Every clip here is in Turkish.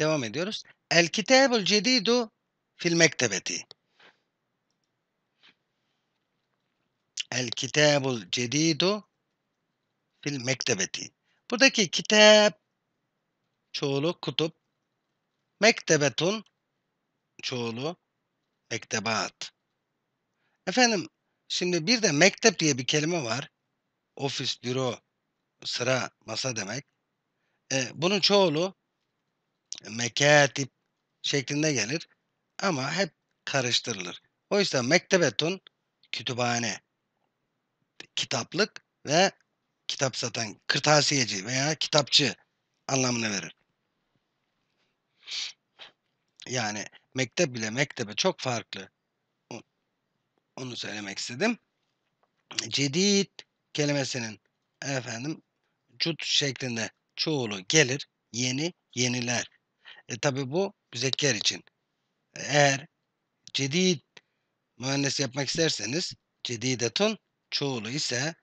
Devam ediyoruz. El kitabul cedidu fil mektebeti. El kitabul cedidu fil mektebeti. Buradaki kitap çoğulu kutup. Mektebetun çoğulu mektebat. Efendim şimdi bir de mektep diye bir kelime var. Ofis, büro, sıra, masa demek. E, bunun çoğulu mekatip şeklinde gelir ama hep karıştırılır. Oysa mektebetun kütüphane, kitaplık ve kitap satan kırtasiyeci veya kitapçı anlamını verir. Yani mektep bile mektebe çok farklı. Onu söylemek istedim. Cedid kelimesinin efendim cud şeklinde çoğulu gelir. Yeni, yeniler e tabi bu müzekker için. E, eğer cedid mühendis yapmak isterseniz cedidatun çoğulu ise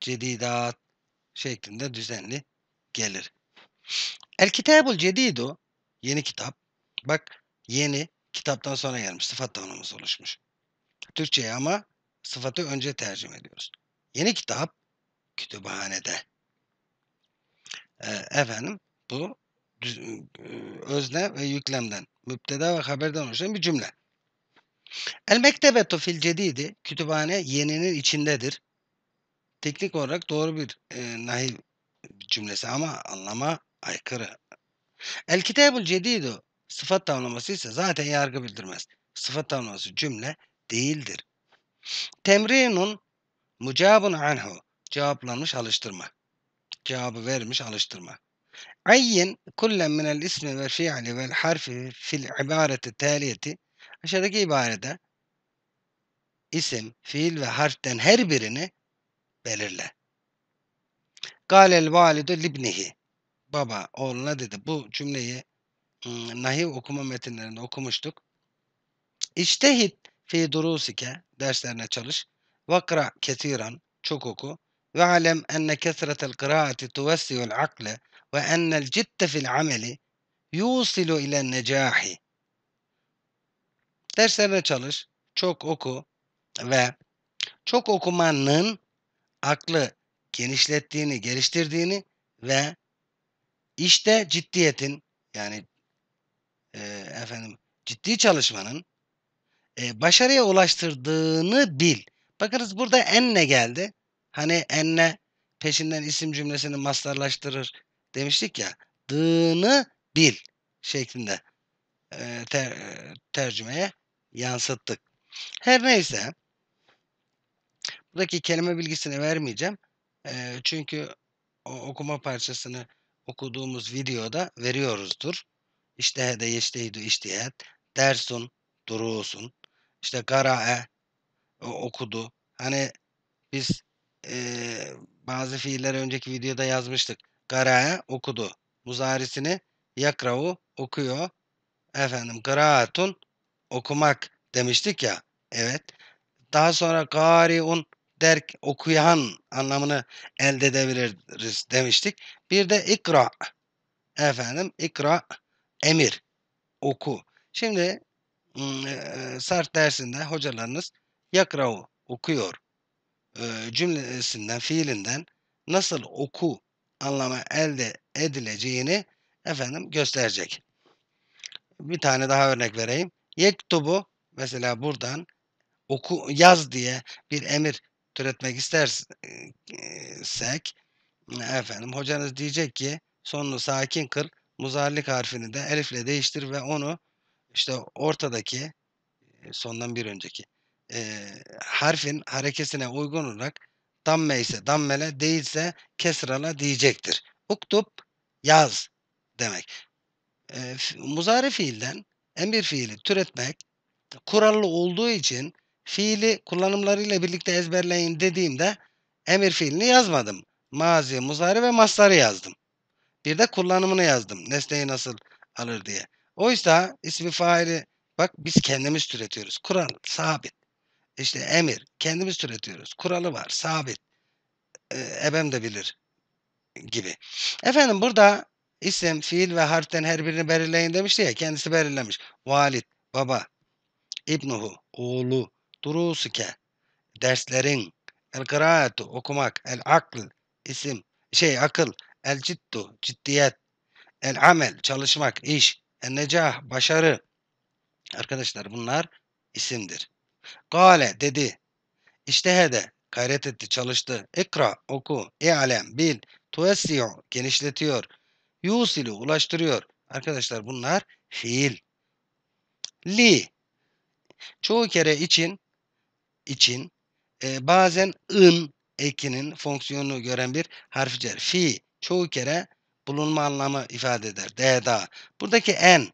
cedidat şeklinde düzenli gelir. El kitabul cedidu yeni kitap. Bak yeni kitaptan sonra gelmiş. Sıfat tanımımız oluşmuş. Türkçe'ye ama sıfatı önce tercüme ediyoruz. Yeni kitap kütüphanede. Ee, efendim bu e, özne ve yüklemden, müpteda ve haberden oluşan bir cümle. El mektebetu fil cedidi, kütüphane yeninin içindedir. Teknik olarak doğru bir e, nahiv cümlesi ama anlama aykırı. El kitabul cedidu, sıfat tamlaması ise zaten yargı bildirmez. Sıfat tamlaması cümle değildir. Temrinun mucabun anhu, cevaplanmış alıştırma. Cevabı vermiş alıştırma. عين كل من الاسم والفعل والحرف في العبارة التالية aşağıdaki ibarede isim, fiil ve harften her birini belirle. Galel validu libnihi. Baba oğluna dedi. Bu cümleyi nahi okuma metinlerinde okumuştuk. İçtehit fi durusike derslerine çalış. Vakra ketiran çok oku. Ve alem enne kesretel kıraati tuvessi'ul akle وأن الجد في العمل يوصل إلى النجاح. Derslerine çalış, çok oku ve çok okumanın aklı genişlettiğini, geliştirdiğini ve işte ciddiyetin yani e, efendim ciddi çalışmanın e, başarıya ulaştırdığını bil. Bakınız burada enne geldi. Hani enne peşinden isim cümlesini mastarlaştırır demiştik ya dığını bil şeklinde e, ter, e, tercümeye yansıttık. Her neyse buradaki kelime bilgisini vermeyeceğim. E, çünkü o okuma parçasını okuduğumuz videoda veriyoruzdur. İşte de yeşteydu iştiyet, dersun, durusun, işte karae okudu. Hani biz e, bazı fiiller önceki videoda yazmıştık. Gara'e okudu. Muzarisini yakra'u okuyor. Efendim kıraatun okumak demiştik ya. Evet. Daha sonra gari'un derk okuyan anlamını elde edebiliriz demiştik. Bir de ikra. Efendim ikra emir oku. Şimdi e, sert dersinde hocalarınız yakra'u okuyor cümlesinden, fiilinden nasıl oku anlama elde edileceğini efendim gösterecek. Bir tane daha örnek vereyim. Yektubu mesela buradan oku yaz diye bir emir türetmek istersek efendim hocanız diyecek ki sonunu sakin kıl muzarlik harfini de elifle değiştir ve onu işte ortadaki sondan bir önceki e, harfin harekesine uygun olarak Damme ise dammele değilse kesrala diyecektir. Uktup yaz demek. E, muzari fiilden emir fiili türetmek kurallı olduğu için fiili kullanımlarıyla birlikte ezberleyin dediğimde emir fiilini yazmadım. Mazi, muzari ve masları yazdım. Bir de kullanımını yazdım. Nesneyi nasıl alır diye. Oysa ismi faili bak biz kendimiz türetiyoruz. Kur'an sabit işte emir. Kendimiz türetiyoruz. Kuralı var. Sabit. ebem de bilir. Gibi. Efendim burada isim, fiil ve harften her birini belirleyin demişti ya. Kendisi belirlemiş. Valid, baba, İbnuhu, oğlu, durusuke, derslerin, el kıraatu, okumak, el akl, isim, şey akıl, el ciddu, ciddiyet, el amel, çalışmak, iş, el necah, başarı. Arkadaşlar bunlar isimdir. Gale dedi. İşte İştehede gayret etti, çalıştı. İkra oku, alem bil, tuessiyo genişletiyor. Yusilu ulaştırıyor. Arkadaşlar bunlar fiil. Li çoğu kere için için e, bazen ın ekinin fonksiyonunu gören bir harf Fi çoğu kere bulunma anlamı ifade eder. De da. Buradaki en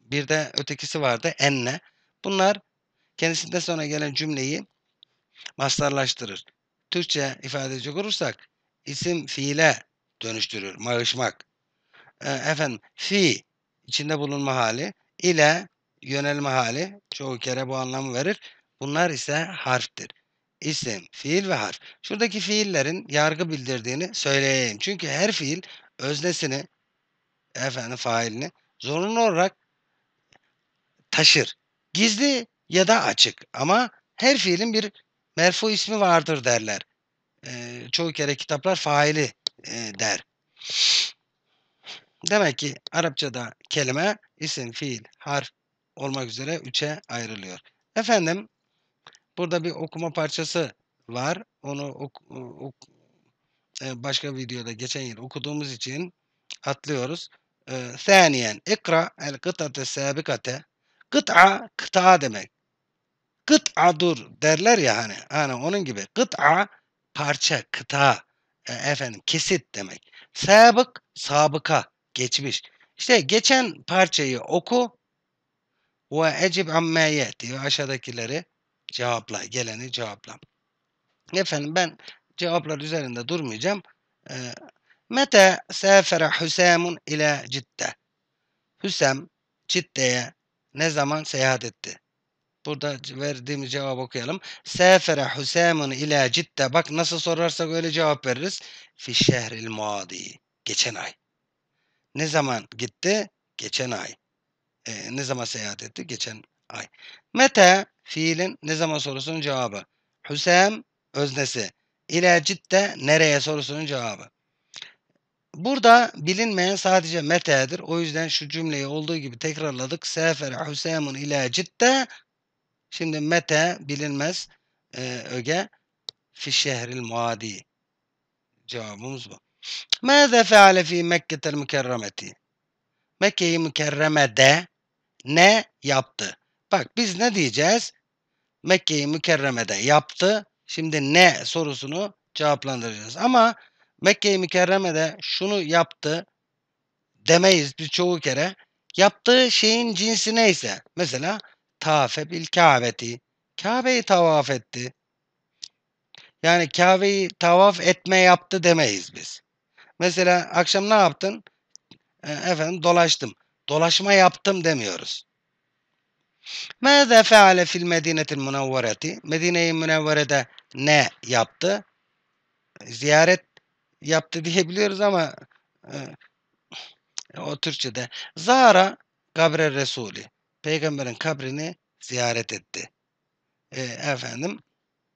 bir de ötekisi vardı enne. Bunlar kendisinden sonra gelen cümleyi mastarlaştırır. Türkçe ifade edecek olursak isim fiile dönüştürür. Mağışmak. E, ee, efendim fi içinde bulunma hali ile yönelme hali çoğu kere bu anlamı verir. Bunlar ise harftir. İsim, fiil ve harf. Şuradaki fiillerin yargı bildirdiğini söyleyeyim. Çünkü her fiil öznesini efendim failini zorunlu olarak taşır. Gizli ya da açık. Ama her fiilin bir merfu ismi vardır derler. E, çoğu kere kitaplar faili e, der. Demek ki Arapçada kelime, isim, fiil, harf olmak üzere üçe ayrılıyor. Efendim burada bir okuma parçası var. Onu ok, e, ok, e, başka videoda geçen yıl okuduğumuz için atlıyoruz. Saniyen e, ikra el kıtate sabikate. Kıta kıta demek. Kıt'a dur derler ya hani. Hani onun gibi. Kıt'a parça, kıta, e, efendim kesit demek. Sabık, sabıka, geçmiş. İşte geçen parçayı oku ve ecib ammeye diyor aşağıdakileri cevapla, geleni cevapla. Efendim ben cevaplar üzerinde durmayacağım. E, Mete sefere Hüsemun ile Cidde. Hüsem Cidde'ye ne zaman seyahat etti? Burada verdiğimiz cevabı okuyalım. Sefere Hüseyin ile Cidde. Bak nasıl sorarsak öyle cevap veririz. Fi şehril Muadi. Geçen ay. Ne zaman gitti? Geçen ay. E, ne zaman seyahat etti? Geçen ay. Mete fiilin ne zaman sorusunun cevabı. Hüseyin öznesi. İle Cidde nereye sorusunun cevabı. Burada bilinmeyen sadece mete'dir. O yüzden şu cümleyi olduğu gibi tekrarladık. Sefer Hüseyin ile Cidde Şimdi mete bilinmez e, öge fi şehril muadi. Cevabımız bu. Mâze feale fi Mekke'tel mükerremeti. Mekkeyi i mükerremede ne yaptı? Bak biz ne diyeceğiz? Mekkeyi i mükerremede yaptı. Şimdi ne sorusunu cevaplandıracağız. Ama Mekkeyi i mükerremede şunu yaptı demeyiz Bir çoğu kere. Yaptığı şeyin cinsi neyse. Mesela tâfe bil Kâbeti. Kabe'yi tavaf etti. Yani Kabe'yi tavaf etme yaptı demeyiz biz. Mesela akşam ne yaptın? E, efendim dolaştım. Dolaşma yaptım demiyoruz. Mâzâ feale fil medinetil münevvereti. Medine-i münevverede ne yaptı? Ziyaret yaptı diyebiliyoruz ama e, o Türkçe'de. Zara kabre Resulü. Peygamberin kabrini ziyaret etti. E, efendim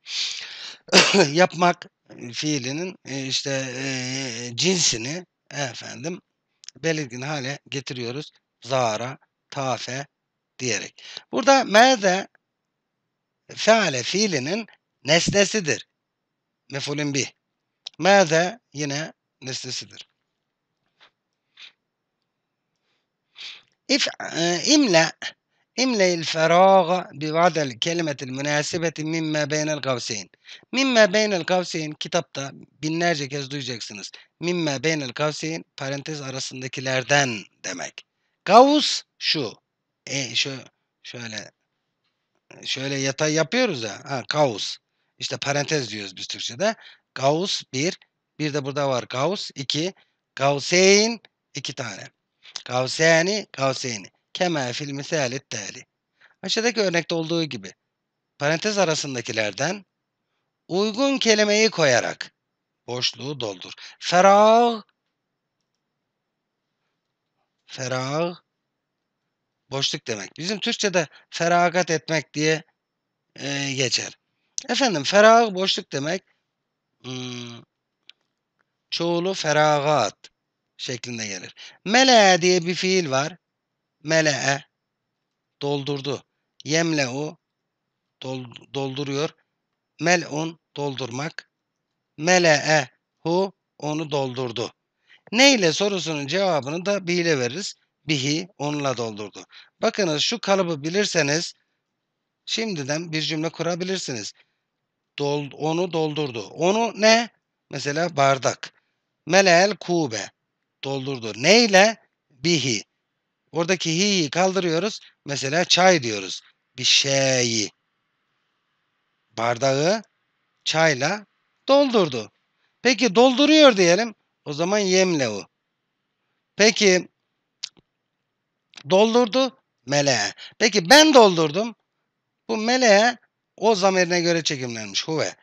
yapmak fiilinin işte e, cinsini efendim belirgin hale getiriyoruz. Zara, tafe diyerek. Burada merde feale fiilinin nesnesidir. Mefulün bih. Merde yine nesnesidir. İf, e, imle املأ الفراغ بوضع الكلمة المناسبة مما بين القوسين. Mimma beynel kavseyin kitapta binlerce kez duyacaksınız. Mimma beynel kavseyin parantez arasındakilerden demek. Gavus şu. E şu şöyle şöyle yatay yapıyoruz ya. Ha gavus. işte parantez diyoruz biz Türkçe'de. Gavus bir. Bir de burada var gavus iki. Gavseyn iki tane. Gavseyni, gavseyni. Kema fil misali tali. Aşağıdaki örnekte olduğu gibi parantez arasındakilerden uygun kelimeyi koyarak boşluğu doldur. Ferah ferah boşluk demek. Bizim Türkçe'de feragat etmek diye e, geçer. Efendim ferah boşluk demek hmm, çoğulu feragat şeklinde gelir. Mele diye bir fiil var mele'e doldurdu. Yemle'u dol, dolduruyor. Mel'un doldurmak. Mele'e hu onu doldurdu. Neyle sorusunun cevabını da bi ile veririz. Bihi onunla doldurdu. Bakınız şu kalıbı bilirseniz şimdiden bir cümle kurabilirsiniz. Dol, onu doldurdu. Onu ne? Mesela bardak. Mele'el kube doldurdu. Neyle? Bihi. Oradaki hi'yi kaldırıyoruz. Mesela çay diyoruz. Bir şeyi. Bardağı çayla doldurdu. Peki dolduruyor diyelim. O zaman yemlevu. Peki doldurdu meleğe. Peki ben doldurdum. Bu meleğe o zamirine göre çekimlenmiş huve.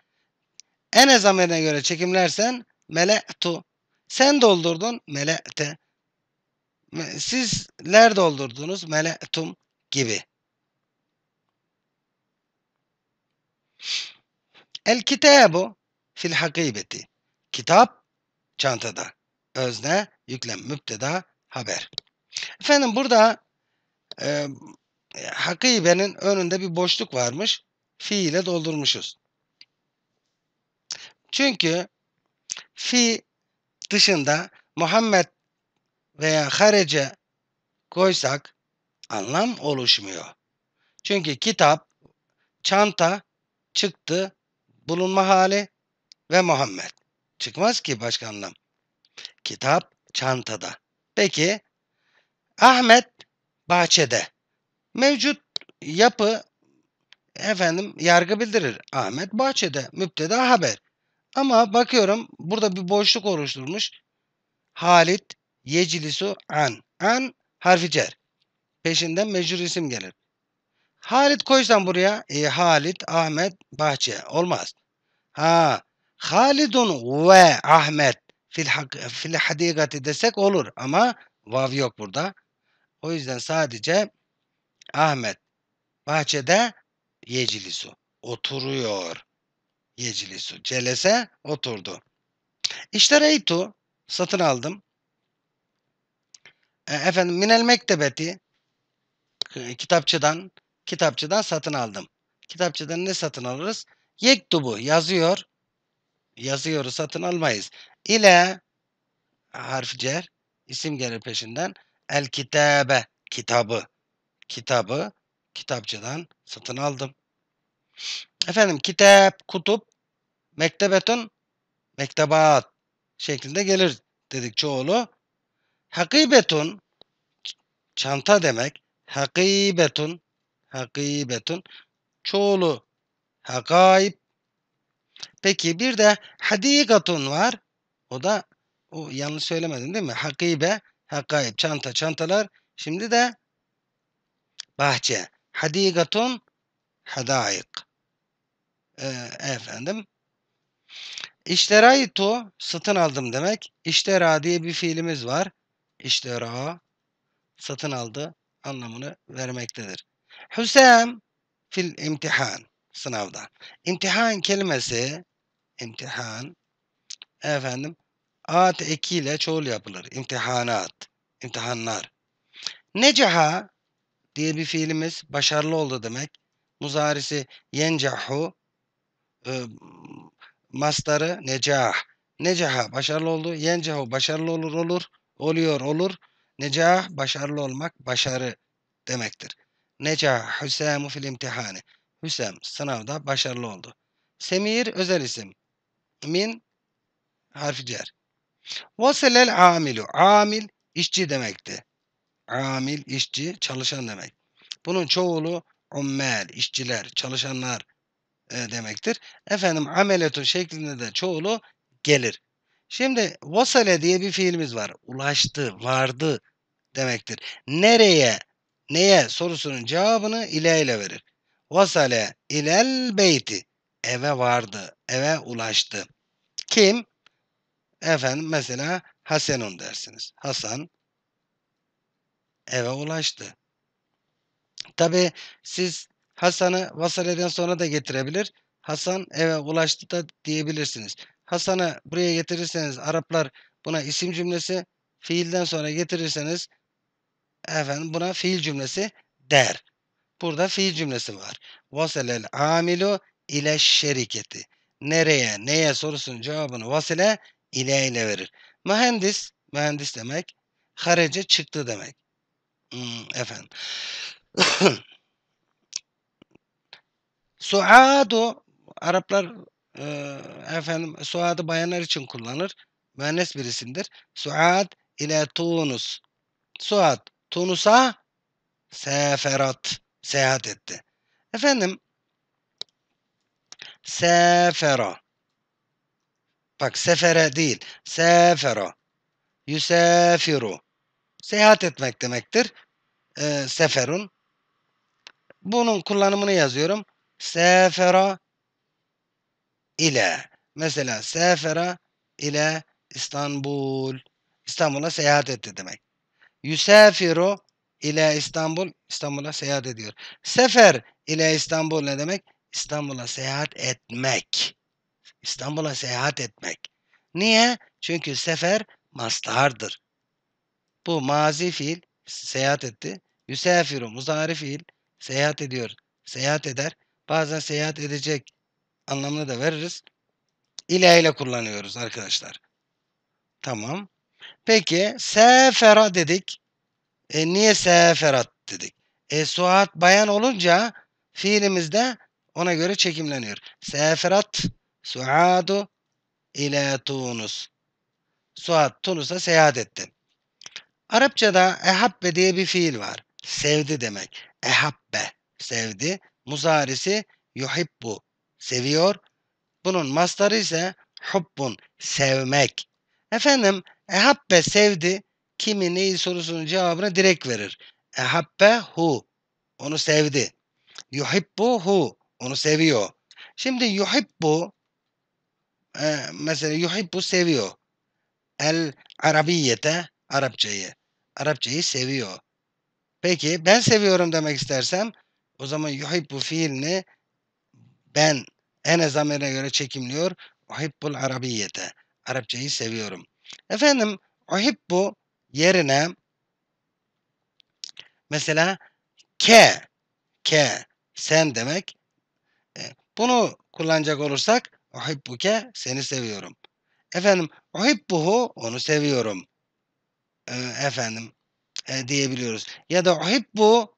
Ene zamirine göre çekimlersen mele'tu. Sen doldurdun mele'te. Sizler doldurdunuz meletum gibi. El kitabu fil hakibeti. Kitap çantada. Özne, yüklem, müpteda, haber. Efendim burada e, hakibenin önünde bir boşluk varmış. Fi ile doldurmuşuz. Çünkü fi dışında Muhammed veya harece koysak anlam oluşmuyor. Çünkü kitap, çanta, çıktı, bulunma hali ve Muhammed. Çıkmaz ki başka anlam. Kitap çantada. Peki Ahmet bahçede. Mevcut yapı efendim yargı bildirir. Ahmet bahçede müpteda haber. Ama bakıyorum burada bir boşluk oluşturmuş. Halit Yecilisu an. An harfi cer. Peşinden mecbur isim gelir. Halit koysan buraya. E, Halit, Ahmet, Bahçe. Olmaz. Ha. Halidun ve Ahmet fil, hak, fil hadikati desek olur ama vav yok burada. O yüzden sadece Ahmet bahçede yecilisu oturuyor. Yecilisu celese oturdu. İşte reytu satın aldım. E, efendim minel mektebeti e, kitapçıdan kitapçıdan satın aldım. Kitapçıdan ne satın alırız? Yektubu yazıyor. yazıyoruz satın almayız. İle harf cer isim gelir peşinden. El kitabe kitabı. Kitabı kitapçıdan satın aldım. Efendim kitap, kutup, mektebetun, mektebat şeklinde gelir dedik çoğulu. Hakibetun çanta demek. Hakibetun hakibetun çoğulu hakaib. Peki bir de hadikatun var. O da o yanlış söylemedin değil mi? Hakibe, hakaib, çanta, çantalar. Şimdi de bahçe. Hadikatun hadaik. Ee, efendim. İşteraytu satın aldım demek. İştera diye bir fiilimiz var. İştera satın aldı anlamını vermektedir. Hüsem fil imtihan sınavda. İmtihan kelimesi imtihan efendim at ekiyle çoğul yapılır. İmtihanat, imtihanlar. Necaha diye bir fiilimiz başarılı oldu demek. Muzarisi yencahu e, mastarı necah. Necaha başarılı oldu. Yencahu başarılı olur olur oluyor olur. Necah başarılı olmak başarı demektir. Necah Hüsemu fil imtihani. Hüsem sınavda başarılı oldu. Semir özel isim. Min harfi cer. Vaselel amilu. Amil işçi demekti. Amil işçi çalışan demek. Bunun çoğulu ummel işçiler çalışanlar e, demektir. Efendim ameletu şeklinde de çoğulu gelir. Şimdi vasale diye bir fiilimiz var. Ulaştı, vardı demektir. Nereye, neye sorusunun cevabını ile ile verir. Vasale ilel beyti. Eve vardı, eve ulaştı. Kim? Efendim mesela Hasanun dersiniz. Hasan eve ulaştı. Tabi siz Hasan'ı vasaleden sonra da getirebilir. Hasan eve ulaştı da diyebilirsiniz. Hasan'ı buraya getirirseniz Araplar buna isim cümlesi, fiilden sonra getirirseniz efendim buna fiil cümlesi der. Burada fiil cümlesi var. Vaselel amilu ile şirketi. Nereye, neye sorusunun cevabını vasile ile ile verir. Mühendis, mühendis demek. Harece çıktı demek. Hmm, efendim. Suadu Araplar e, efendim Suad'ı bayanlar için kullanır. Mühennes bir isimdir. Suad ile Tunus. Suad Tunus'a seferat seyahat etti. Efendim sefera bak sefere değil sefera yusefiru seyahat etmek demektir. E, seferun bunun kullanımını yazıyorum. Sefera ile. Mesela sefera ile İstanbul. İstanbul'a seyahat etti demek. Yusafiru ile İstanbul. İstanbul'a seyahat ediyor. Sefer ile İstanbul ne demek? İstanbul'a seyahat etmek. İstanbul'a seyahat etmek. Niye? Çünkü sefer mastardır. Bu mazi fiil seyahat etti. Yusafiru muzari fiil seyahat ediyor. Seyahat eder. Bazen seyahat edecek anlamını da veririz. İla ile kullanıyoruz arkadaşlar. Tamam. Peki sefera dedik. E, niye seferat dedik? E, suat bayan olunca fiilimizde ona göre çekimleniyor. Seferat suadu ile Tunus. Suat Tunus'a seyahat etti. Arapçada ehabbe diye bir fiil var. Sevdi demek. Ehabbe sevdi. Muzarisi yuhibbu seviyor. Bunun mastarı ise hubbun, sevmek. Efendim, ehabbe sevdi. Kimi neyi sorusunun cevabını direkt verir. Ehabbe hu, onu sevdi. Yuhibbu hu, onu seviyor. Şimdi yuhibbu, e, mesela yuhibbu seviyor. El Arabiyete, Arapçayı. Arapçayı seviyor. Peki ben seviyorum demek istersem o zaman yuhibbu fiilini ben en ezamere göre çekimliyor. Uhibbul Arabiyete. Arapçayı seviyorum. Efendim uhibbu yerine mesela ke ke sen demek e, bunu kullanacak olursak uhibbuke seni seviyorum. Efendim uhibbuhu onu seviyorum. E, efendim e, diyebiliyoruz. Ya da uhibbu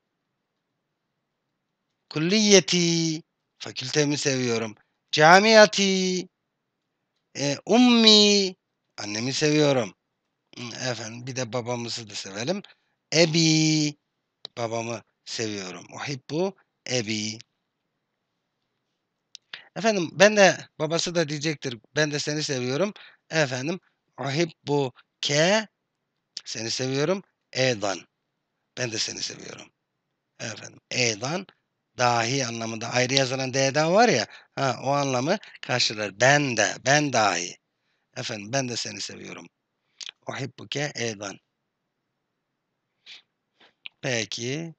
kulliyeti Fakültemi seviyorum. Camiati. E, ummi. Annemi seviyorum. Efendim bir de babamızı da sevelim. Ebi. Babamı seviyorum. Uhibbu ebi. Efendim ben de babası da diyecektir. Ben de seni seviyorum. Efendim uhibbu ke seni seviyorum. Eydan. Ben de seni seviyorum. Efendim eydan dahi anlamında ayrı yazılan D'den var ya ha, o anlamı karşılar. Ben de, ben dahi. Efendim ben de seni seviyorum. O Uhibbuke eydan. Peki.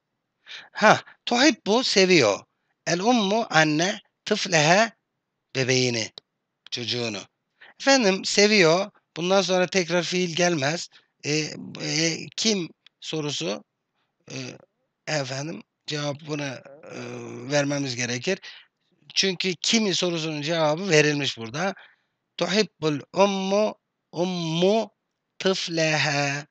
Ha, tuhibbu seviyor. El ummu anne tıflehe bebeğini, çocuğunu. Efendim seviyor. Bundan sonra tekrar fiil gelmez. E, e, kim sorusu e, efendim cevabını e, vermemiz gerekir. Çünkü kimi sorusunun cevabı verilmiş burada. Tuhibbul ummu ummu tıflehe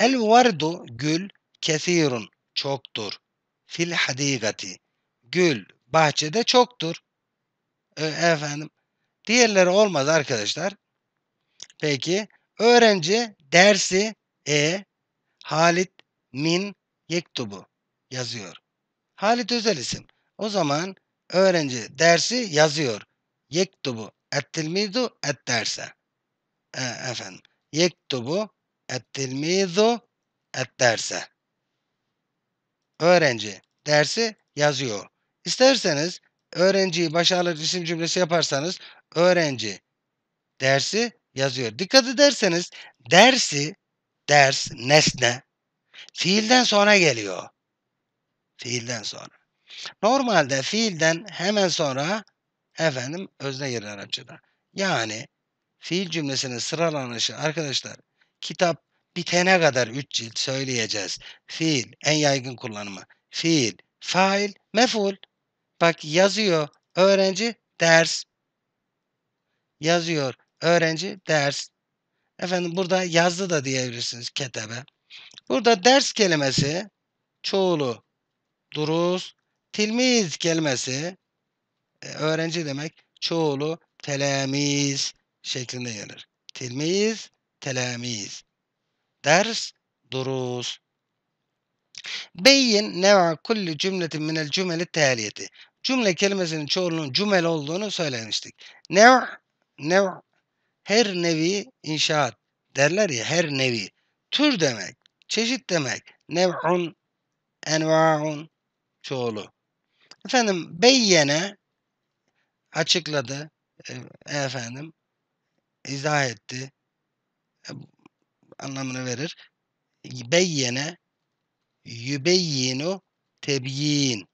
El vardu gül kesirun çoktur. Fil hadikati. Gül bahçede çoktur. E, efendim. Diğerleri olmaz arkadaşlar. Peki öğrenci dersi e Halit min yektubu yazıyor. Halit özel isim. O zaman öğrenci dersi yazıyor. Yektubu ettilmizu et derse. E, efendim. Yektubu ettilmizu et derse. Öğrenci dersi yazıyor. İsterseniz öğrenciyi başarılı isim cümlesi yaparsanız öğrenci dersi yazıyor. Dikkat ederseniz dersi, ders, nesne fiilden sonra geliyor. Fiilden sonra. Normalde fiilden hemen sonra efendim özne gelir açıda. Yani fiil cümlesinin sıralanışı arkadaşlar kitap bitene kadar 3 cilt söyleyeceğiz. Fiil en yaygın kullanımı. Fiil, fail, meful. Bak yazıyor öğrenci ders. Yazıyor öğrenci ders. Efendim burada yazdı da diyebilirsiniz ketebe. Burada ders kelimesi çoğulu duruz, tilmiz kelimesi e, öğrenci demek. Çoğulu telemiz şeklinde gelir. Tilmiz, telemiz. Ders, duruz. Beyin neva kulli cümletin minel cümeli teliyeti. Cümle kelimesinin çoğulunun cümel olduğunu söylemiştik. Neva, neva, her nevi inşaat derler ya her nevi. Tür demek, çeşit demek. Nev'un, enva'un, çoğulu. Efendim beyyene açıkladı e, efendim izah etti e, anlamını verir. Beyyene yübeyyinu tebyin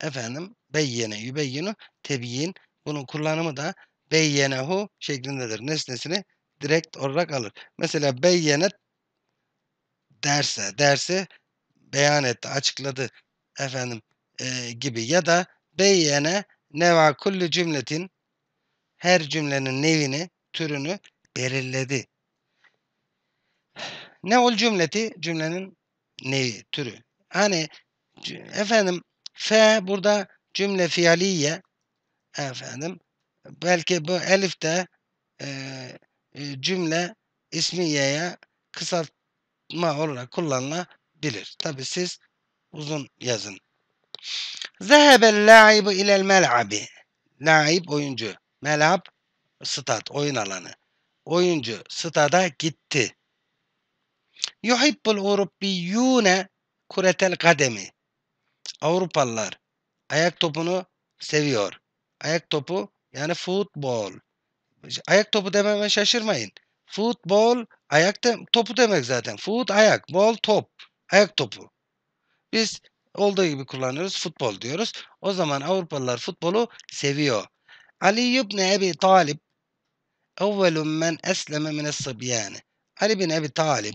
efendim beyyene yübeyyinu tebyin bunun kullanımı da beyyenehu şeklindedir. Nesnesini direkt olarak alır. Mesela beyyenet derse, derse beyan etti, açıkladı efendim e, gibi ya da beyene neva kullu cümletin her cümlenin nevini, türünü belirledi. Ne ol cümleti? Cümlenin nevi, türü. Hani efendim f burada cümle fiyaliye efendim belki bu elif de e, cümle ismiyeye kısaltma olarak kullanılabilir bilir. Tabi siz uzun yazın. Zehebel la'ibu ilel mel'abi. La'ib oyuncu. Mel'ab stat oyun alanı. Oyuncu stada gitti. Yuhibbul Avrubiyyune kuretel kademi. Avrupalılar ayak topunu seviyor. Ayak topu yani futbol. Ayak topu dememe şaşırmayın. Futbol ayak de, topu demek zaten. Fut ayak, bol top ayak topu. Biz olduğu gibi kullanıyoruz. Futbol diyoruz. O zaman Avrupalılar futbolu seviyor. Ali ibn Ebi Talib evvelun men esleme mine sıbyani. Ali bin Ebi Talib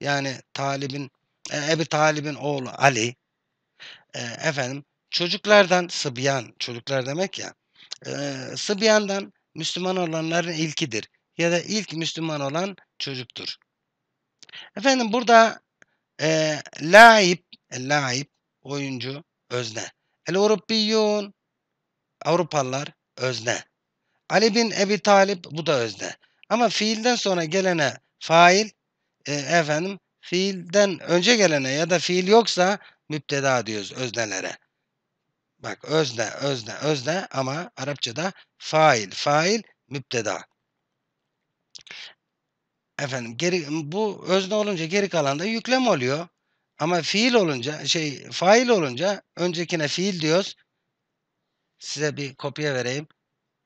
yani Talib'in e, Ebi Talib'in oğlu Ali e, efendim çocuklardan sıbyan çocuklar demek ya e, sıbyandan Müslüman olanların ilkidir ya da ilk Müslüman olan çocuktur. Efendim burada e, laib, laib oyuncu özne. El Avrupiyyun Avrupalılar özne. Ali bin Ebi Talip bu da özne. Ama fiilden sonra gelene fail e, efendim fiilden önce gelene ya da fiil yoksa müpteda diyoruz öznelere. Bak özne, özne, özne ama Arapçada fail, fail, müpteda. Efendim geri bu özne olunca geri kalan da yüklem oluyor. Ama fiil olunca şey fail olunca öncekine fiil diyoruz. Size bir kopya vereyim.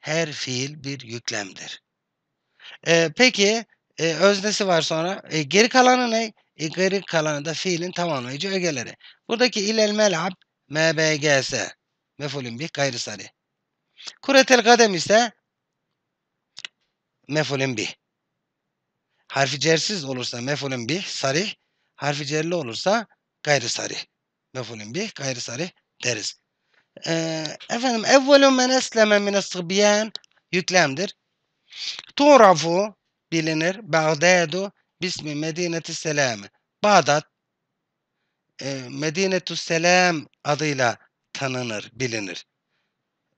Her fiil bir yüklemdir. Ee, peki e, öznesi var sonra. E, geri kalanı ne? E, geri kalanı da fiilin tamamlayıcı ögeleri. Buradaki ilel melab mbgs mefulün bih gayrı sari. Kuretel kadem ise mefulün bih. Harfi cersiz olursa mefulün bih sarih, harfi cerli olursa gayri sarih. Mefulün bih gayri sarih deriz. Ee, efendim evvelu men esleme min sıbyan yüklemdir. Turafu bilinir. Bağdadu bismi Medine'ti Selam'ı. Bağdat e, Medinetü Selam adıyla tanınır, bilinir.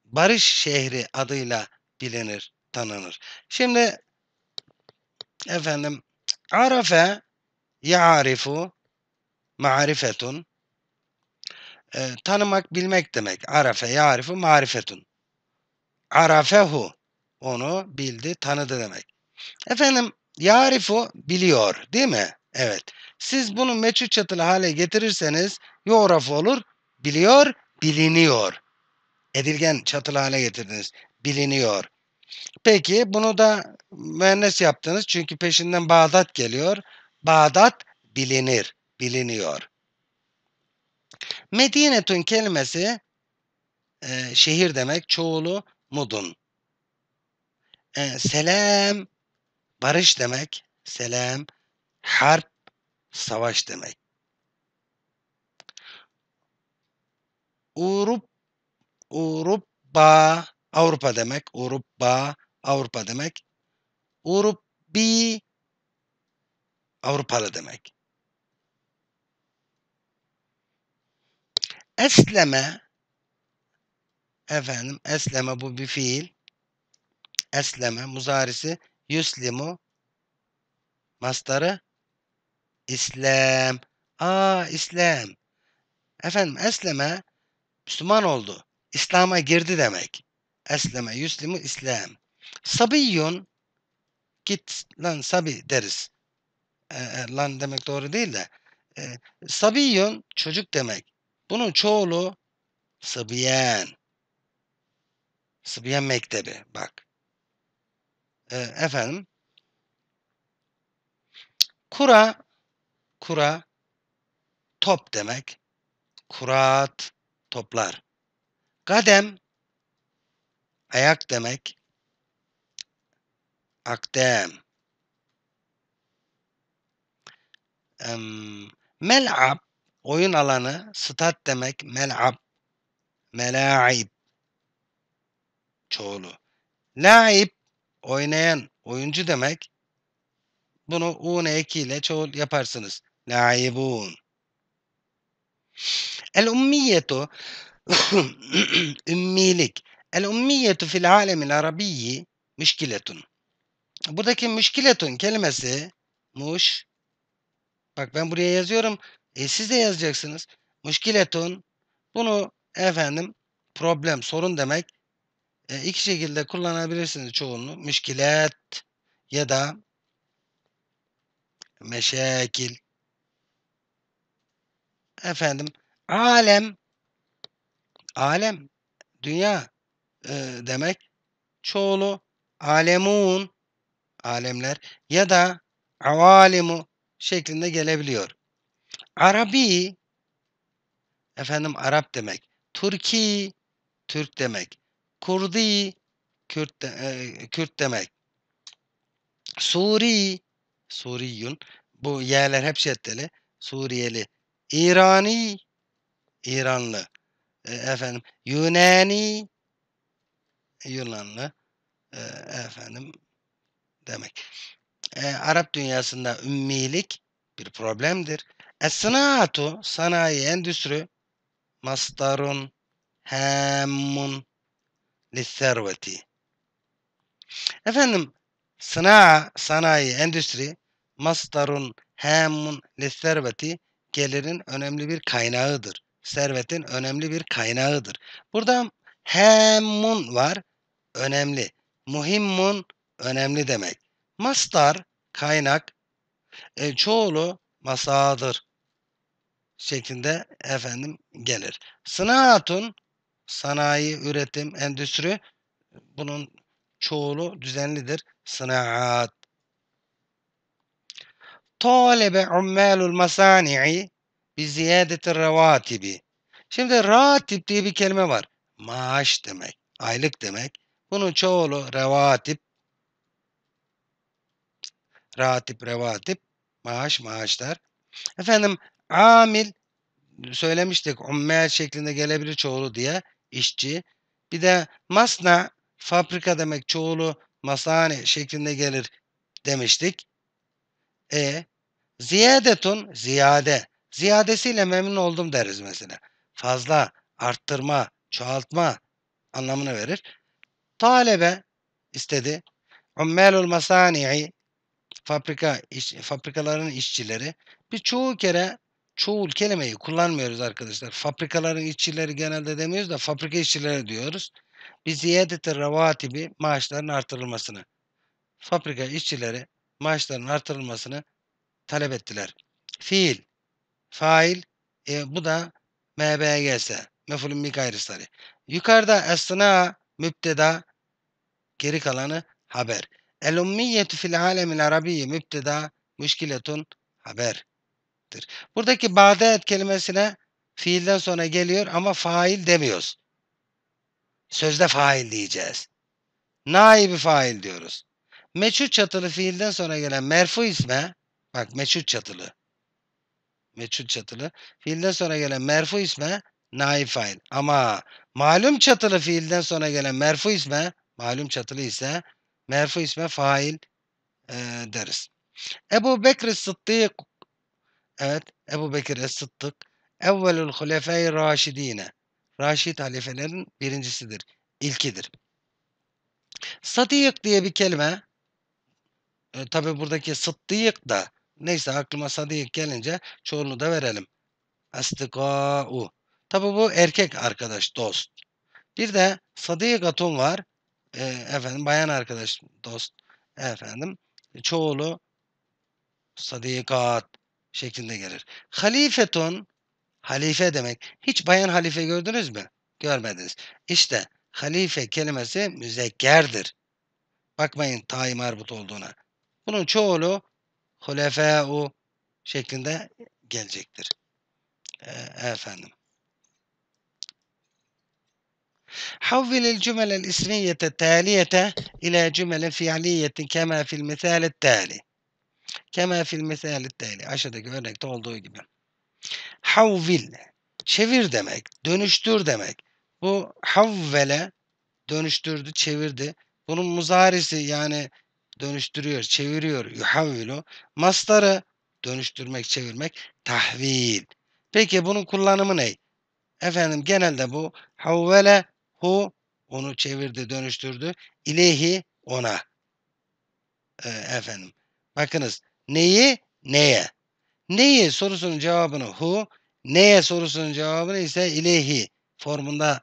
Barış şehri adıyla bilinir, tanınır. Şimdi Efendim arafe ya'rifu ma'rifetun e, tanımak bilmek demek. Arafe ya'rifu marifetun. Arafehu onu bildi, tanıdı demek. Efendim yaarifu biliyor değil mi? Evet. Siz bunu meçhul çatılı hale getirirseniz yoğraf olur. Biliyor, biliniyor. Edilgen çatılı hale getirdiniz. Biliniyor. Peki bunu da müennes yaptınız çünkü peşinden Bağdat geliyor. Bağdat bilinir, biliniyor. Medinetun kelimesi e, şehir demek çoğulu mudun. E, selam barış demek. Selam harp savaş demek. Urup Urubba Avrupa demek. Avrupa, Avrupa demek. Avrupi, Avrupalı demek. Esleme, efendim, esleme bu bir fiil. Esleme, muzarisi, yüslimu, mastarı, İslam. Aa, İslam. Efendim, esleme, Müslüman oldu. İslam'a girdi demek. Esleme yüslimu İslam. Sabiyyun git lan sabi deriz. E, e, lan demek doğru değil de. E, sabiyyun çocuk demek. Bunun çoğulu Sıbiyen. Sıbiyen Mektebi. Bak. E, efendim. Kura kura top demek. Kurat toplar. Gadem Ayak demek. Akdem. mel'ab oyun alanı, stat demek. Mel'ab. Mela'ib. Çoğulu. La'ib oynayan, oyuncu demek. Bunu un ekiyle çoğul yaparsınız. La'ibun. El ummiyetu ümmilik. El-Ummiyye fil alemil arabiyyi müşkiletun. Buradaki müşkiletun kelimesi muş. Bak ben buraya yazıyorum. E siz de yazacaksınız. Müşkiletun. Bunu efendim problem, sorun demek. E, iki şekilde kullanabilirsiniz çoğunluğu. Müşkilet ya da meşekil. Efendim alem alem dünya e, demek. Çoğulu alemun alemler ya da avalimu şeklinde gelebiliyor. Arabi efendim Arap demek. Türki Türk demek. Kurdi Kürt, de, e, Kürt demek. Suri Suriyun bu yerler hep şeddeli. Suriyeli. İrani İranlı. E, efendim Yunani Yunanlı e, efendim demek. E, Arap dünyasında ümmilik bir problemdir. Esnatu sanayi endüstri mastarun hemmun lisserveti. Efendim sına sanayi endüstri mastarun hemmun lisserveti gelirin önemli bir kaynağıdır. Servetin önemli bir kaynağıdır. Burada hemmun var önemli. Muhimmun önemli demek. Mastar kaynak e, çoğulu masadır şeklinde efendim gelir. Sınaatun sanayi, üretim, endüstri bunun çoğulu düzenlidir. Sınaat. Talebe ummalul masani'i bi ziyadetir revatibi. Şimdi ratip diye bir kelime var. Maaş demek, aylık demek. Bunun çoğulu revatip, ratip, revatip, maaş, maaşlar. Efendim amil söylemiştik ummel şeklinde gelebilir çoğulu diye işçi. Bir de masna fabrika demek çoğulu masane şeklinde gelir demiştik. E ziyadetun ziyade. Ziyadesiyle memnun oldum deriz mesela. Fazla, arttırma, çoğaltma anlamını verir talebe istedi. Ummelul masani'i fabrika iş, fabrikaların işçileri. bir çoğu kere çoğul kelimeyi kullanmıyoruz arkadaşlar. Fabrikaların işçileri genelde demiyoruz da fabrika işçileri diyoruz. Biz ziyadete revatibi maaşların artırılmasını. Fabrika işçileri maaşların artırılmasını talep ettiler. Fiil, fail, e, bu da MB'ye gelse. Mefulun mi gayrı Yukarıda esna müpteda geri kalanı haber. El ummiyyetü fil alemil arabiyyi müpteda müşkiletun haberdir. Buradaki badet kelimesine fiilden sonra geliyor ama fail demiyoruz. Sözde fail diyeceğiz. Naibi fail diyoruz. Meçhul çatılı fiilden sonra gelen merfu isme bak meçhul çatılı meçhul çatılı fiilden sonra gelen merfu isme naif fail. Ama malum çatılı fiilden sonra gelen merfu isme, malum çatılı ise merfu isme fail e, deriz. Ebu Bekir Sıddık Evet, Ebu Bekir Es-Sıddık evvelül hulefey raşidine Raşid halifelerin birincisidir, ilkidir. Sadık diye bir kelime e, tabi buradaki sıddık da neyse aklıma sadık gelince çoğunu da verelim. Astıka'u Tabi bu erkek arkadaş, dost. Bir de sadıgatun var. E, efendim bayan arkadaş, dost. Efendim çoğulu sadikat şeklinde gelir. Halifetun halife demek. Hiç bayan halife gördünüz mü? Görmediniz. İşte halife kelimesi müzekkerdir. Bakmayın tayi marbut olduğuna. Bunun çoğulu hulefeu şeklinde gelecektir. E, efendim. حول الجمل الاسمية التالية إلى جمل فعلية كما في المثال التالي كما في المثal التالي aşağıdaki örnekte olduğu gibi. Havvil çevir demek, dönüştür demek. Bu havvele dönüştürdü, çevirdi. Bunun muzarisi yani dönüştürüyor, çeviriyor. Yuhavvilu. Mastarı dönüştürmek, çevirmek. Tahvil. Peki bunun kullanımı ne? Efendim genelde bu havvele Hu onu çevirdi, dönüştürdü. İlehi ona. Ee, efendim. Bakınız neyi neye. Neyi sorusunun cevabını hu, neye sorusunun cevabını ise ilehi formunda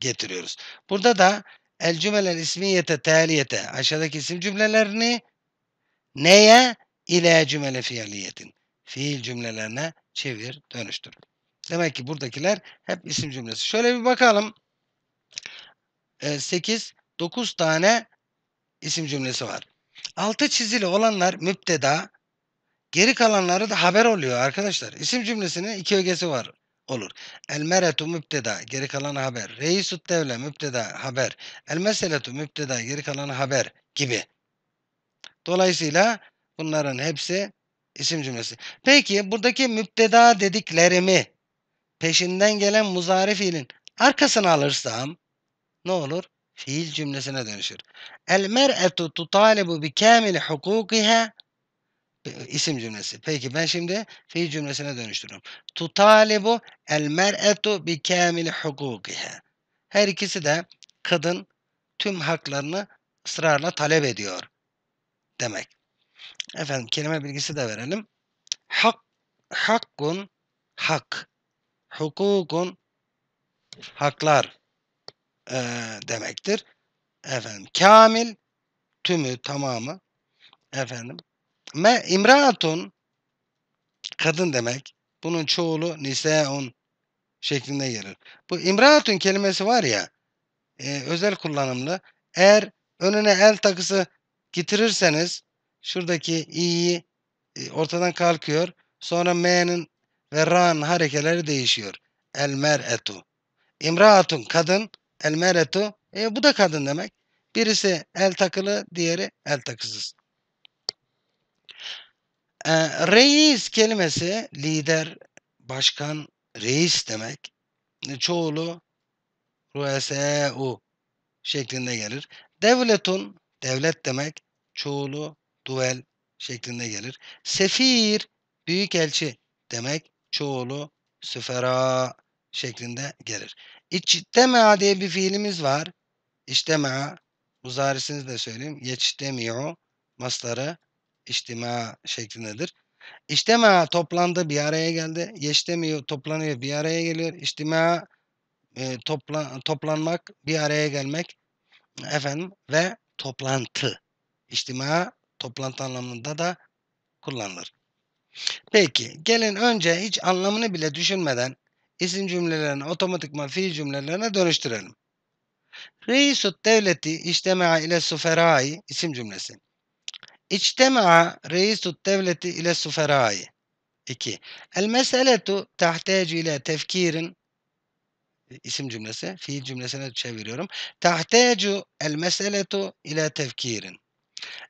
getiriyoruz. Burada da el cümleler ismiyete teliyete aşağıdaki isim cümlelerini neye ile cümle fiiliyetin fiil cümlelerine çevir dönüştür. Demek ki buradakiler hep isim cümlesi. Şöyle bir bakalım. 8, e, 9 tane isim cümlesi var. Altı çizili olanlar müpteda, geri kalanları da haber oluyor arkadaşlar. İsim cümlesinin iki ögesi var olur. El meretu müpteda geri kalanı haber. Reisut devle müpteda haber. El meseletu müpteda geri kalanı haber gibi. Dolayısıyla bunların hepsi isim cümlesi. Peki buradaki müpteda dediklerimi peşinden gelen muzari fiilin arkasına alırsam ne olur? Fiil cümlesine dönüşür. El mer'etu tutalebu bi kamil hukukiha isim cümlesi. Peki ben şimdi fiil cümlesine dönüştürüyorum. Tutalebu el mer'etu bi kamil hukukiha. Her ikisi de kadın tüm haklarını ısrarla talep ediyor demek. Efendim kelime bilgisi de verelim. Hak, hakkun, hak. Hukukun, haklar e, demektir. Efendim kamil tümü tamamı efendim me imraatun kadın demek. Bunun çoğulu niseun şeklinde gelir. Bu imraatun kelimesi var ya e, özel kullanımlı. Eğer önüne el takısı getirirseniz şuradaki i'yi e, ortadan kalkıyor. Sonra m'nin ve ra'nın harekeleri değişiyor. El mer etu. İmraatun kadın El meretu. E, bu da kadın demek. Birisi el takılı, diğeri el takısız. E, reis kelimesi lider, başkan, reis demek. E, çoğulu rueseu şeklinde gelir. Devletun devlet demek. Çoğulu duel şeklinde gelir. Sefir büyük elçi demek. Çoğulu süfera şeklinde gelir. İçtema diye bir fiilimiz var. İçtema. Muzarisini de söyleyeyim. Yeçtemiyo. Masları içtima şeklindedir. İçtema toplandı bir araya geldi. Yeçtemiyo toplanıyor bir araya geliyor. İçtima e, topla, toplanmak bir araya gelmek efendim ve toplantı. İçtima toplantı anlamında da kullanılır. Peki gelin önce hiç anlamını bile düşünmeden isim cümlelerini otomatikman fiil cümlelerine dönüştürelim. Reisut devleti iştema ile suferai isim cümlesi. İçtema reisut devleti ile suferai. 2. El meseletu tahteci ile tefkirin isim cümlesi, fiil cümlesine çeviriyorum. Tahtecu el meseletu ile tefkirin.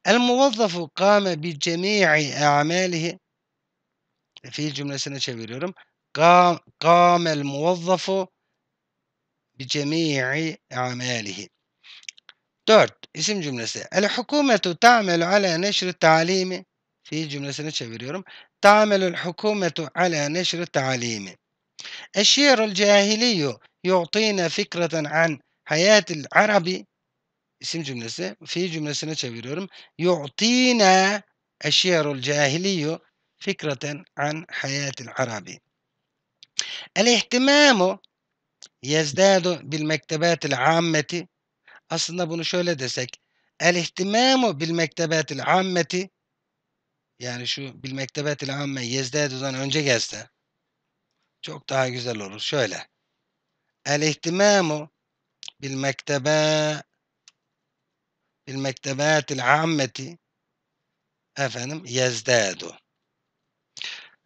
El muvazzafu kâme bi cemî'i a'mâlihi fiil cümlesine çeviriyorum. قام, قام الموظف بجميع أعماله دورت اسم سي. الحكومة تعمل على نشر التعليم في جملة çeviriyorum. تعمل الحكومة على نشر التعليم الشعر الجاهلي يعطينا فكرة عن حياة العربي اسم سي. في جملة çeviriyorum. يعطينا الشعر الجاهلي فكرة عن حياة العربي El-ihtimamu yezdadu bil mektebatil ammeti aslında bunu şöyle desek El-ihtimamu bil mektebatil ammeti yani şu bil Mektebatil amme yezdedu'dan önce gelse çok daha güzel olur. Şöyle. El ihtimamu bil mektebe bil Mektebatil ammeti efendim yezdedu.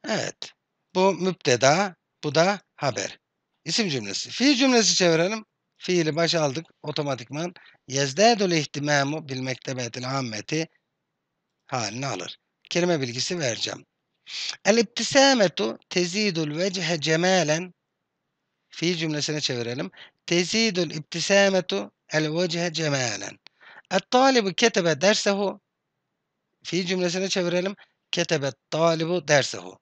Evet. Bu müpteda bu da haber. İsim cümlesi. Fiil cümlesi çevirelim. Fiili baş aldık otomatikman. Yezdâdül ihtimamu bil mektebetil ammeti halini alır. Kelime bilgisi vereceğim. El ibtisâmetu tezidul vecihe cemalen fiil cümlesine çevirelim. Tezidul ibtisâmetu el vecihe cemalen. Et talibu ketebe dersehu fiil cümlesine çevirelim. Ketebe talibu dersehu.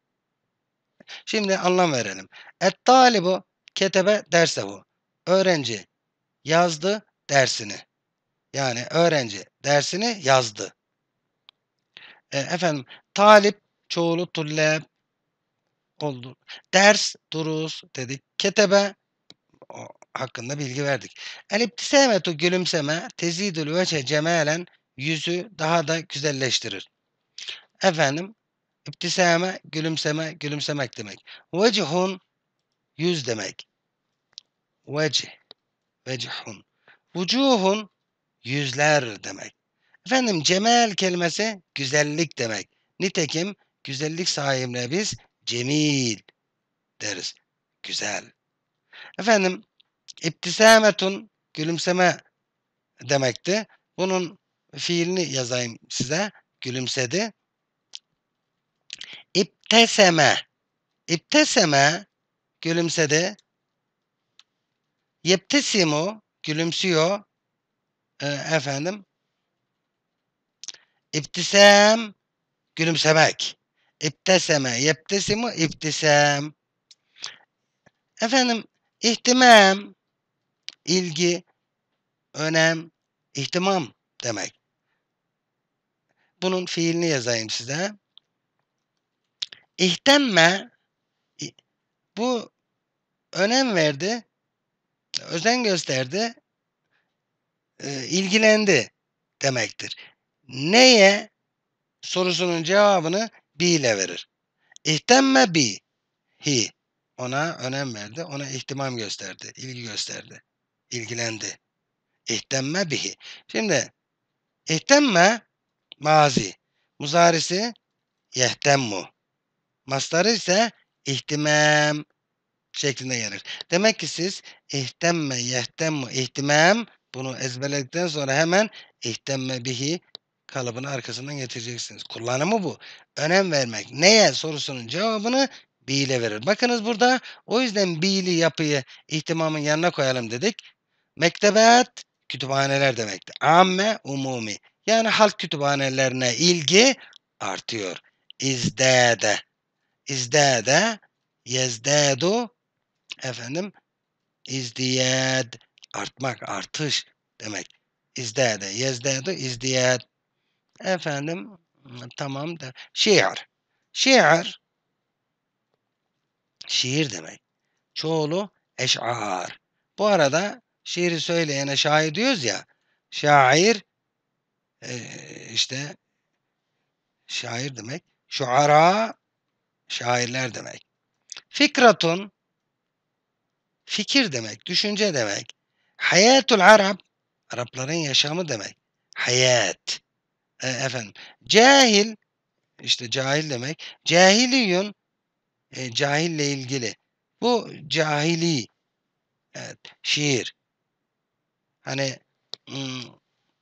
Şimdi anlam verelim. Et talibu ketebe dersehu. Öğrenci yazdı dersini. Yani öğrenci dersini yazdı. E, efendim talip çoğulu tulleb oldu. Ders, durus dedik. Ketebe o, hakkında bilgi verdik. El iptisametu gülümseme tezidül veçe cemalen yüzü daha da güzelleştirir. Efendim İptisame gülümseme, gülümsemek demek. Vecihun yüz demek. Vecih, vecihun. Vucuhun yüzler demek. Efendim cemel kelimesi güzellik demek. Nitekim güzellik sahibine biz cemil deriz. Güzel. Efendim İptisametun gülümseme demekti. Bunun fiilini yazayım size. Gülümsedi. İpteseme. İpteseme gülümsedi. Yeptesimu gülümsüyor. E, efendim. İptisem gülümsemek. İpteseme. Yeptesimu iptisem. Efendim ihtimam ilgi, önem, ihtimam demek. Bunun fiilini yazayım size. İhtemme bu önem verdi, özen gösterdi, e, ilgilendi demektir. Neye sorusunun cevabını bi ile verir. İhtemme bi, hi. Ona önem verdi, ona ihtimam gösterdi, ilgi gösterdi, ilgilendi. İhtemme bihi. Şimdi ihtemme mazi. Muzarisi yehtemmu. Masları ise ihtimam şeklinde gelir. Demek ki siz ihtemme, yehtemmu, ihtimam bunu ezberledikten sonra hemen ihtemme bihi kalıbın arkasından getireceksiniz. Kullanımı bu. Önem vermek. Neye sorusunun cevabını bi ile verir. Bakınız burada o yüzden bi'li yapıyı ihtimamın yanına koyalım dedik. Mektebet kütüphaneler demekti. Amme umumi. Yani halk kütüphanelerine ilgi artıyor. İzde İzdede izdade, yezdadu, efendim, izdiyad, artmak, artış demek. İzdade, yezdadu, izdiyad. Efendim, tamam da, şiir. Şiir, şiir demek. Çoğulu eş'ar. Bu arada şiiri söyleyene şair diyoruz ya, şair işte şair demek. Şuara Şairler demek. Fikratun fikir demek, düşünce demek. Hayatul Arab Arapların yaşamı demek. Hayat. E, efendim cahil işte cahil demek. Cahiliyun e, cahille ilgili. Bu cahili evet, şiir. Hani hmm,